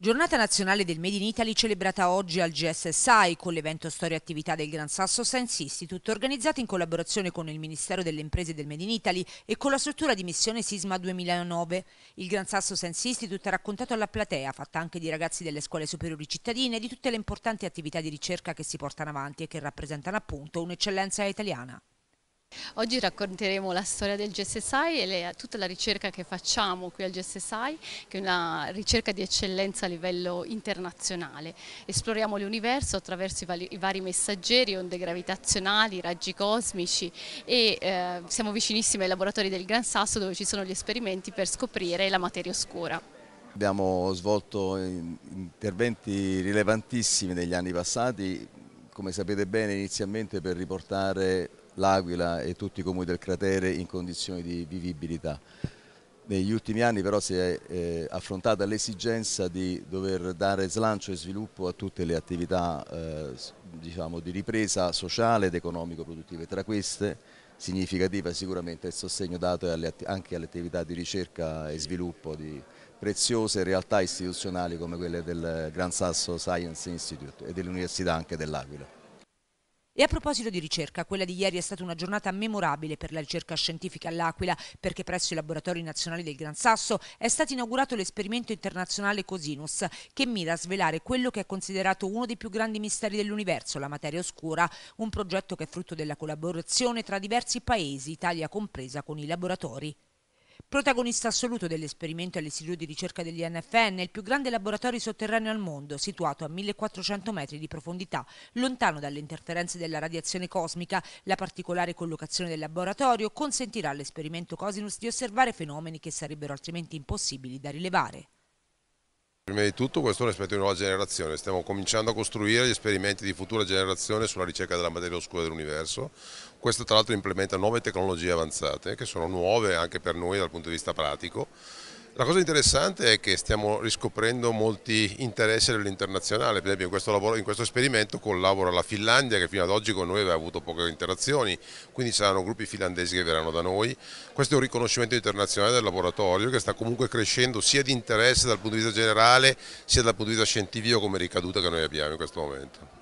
Giornata nazionale del Made in Italy celebrata oggi al GSSI con l'evento Storia e Attività del Gran Sasso Science Institute organizzato in collaborazione con il Ministero delle Imprese del Made in Italy e con la struttura di missione Sisma 2009. Il Gran Sasso Science Institute ha raccontato alla platea, fatta anche di ragazzi delle scuole superiori cittadine, di tutte le importanti attività di ricerca che si portano avanti e che rappresentano appunto un'eccellenza italiana. Oggi racconteremo la storia del GSSI e le, tutta la ricerca che facciamo qui al GSSI, che è una ricerca di eccellenza a livello internazionale. Esploriamo l'universo attraverso i, vali, i, vari messaggeri, onde gravitazionali, raggi cosmici e eh, siamo vicinissimi ai laboratori del Gran Sasso dove ci sono gli esperimenti per scoprire la materia oscura. Abbiamo svolto eh, interventi rilevantissimi negli anni passati, come sapete bene inizialmente per riportare l'Aquila e tutti i comuni del cratere in condizioni di vivibilità. Negli ultimi anni però si è eh, affrontata l'esigenza di dover dare slancio e sviluppo a tutte le attività eh, diciamo, di ripresa sociale ed economico-produttive. Tra queste significativa sicuramente il sostegno dato anche alle attività di ricerca e sviluppo di preziose realtà istituzionali come quelle del Gran Sasso Science Institute e dell'Università anche dell'Aquila. E a proposito di ricerca, quella di ieri è stata una giornata memorabile per la ricerca scientifica all'Aquila, perché presso i laboratori nazionali del Gran Sasso è stato inaugurato l'esperimento internazionale Cosinus, che mira a svelare quello che è considerato uno dei più grandi misteri dell'universo, la materia oscura, un progetto che è frutto della collaborazione tra diversi paesi, Italia compresa, con i laboratori. Protagonista assoluto dell'esperimento all'Istituto di ricerca degli dell'INFN, il più grande laboratorio sotterraneo al mondo, situato a 1400 metri di profondità, lontano dalle interferenze della radiazione cosmica, la particolare collocazione del laboratorio consentirà all'esperimento Cosinus di osservare fenomeni che sarebbero altrimenti impossibili da rilevare. Prima di tutto questo è un aspetto di nuova generazione, stiamo cominciando a costruire gli esperimenti di futura generazione sulla ricerca della materia oscura dell'universo, questo tra l'altro implementa nuove tecnologie avanzate che sono nuove anche per noi dal punto di vista pratico la cosa interessante è che stiamo riscoprendo molti interessi all'internazionale, per esempio in questo, lavoro, in questo, esperimento collabora la Finlandia che fino ad oggi con noi aveva avuto poche interazioni, quindi ci saranno gruppi finlandesi che verranno da noi. Questo è un riconoscimento internazionale del laboratorio che sta comunque crescendo sia di interesse dal punto di vista generale sia dal punto di vista scientifico come ricaduta che noi abbiamo in questo momento.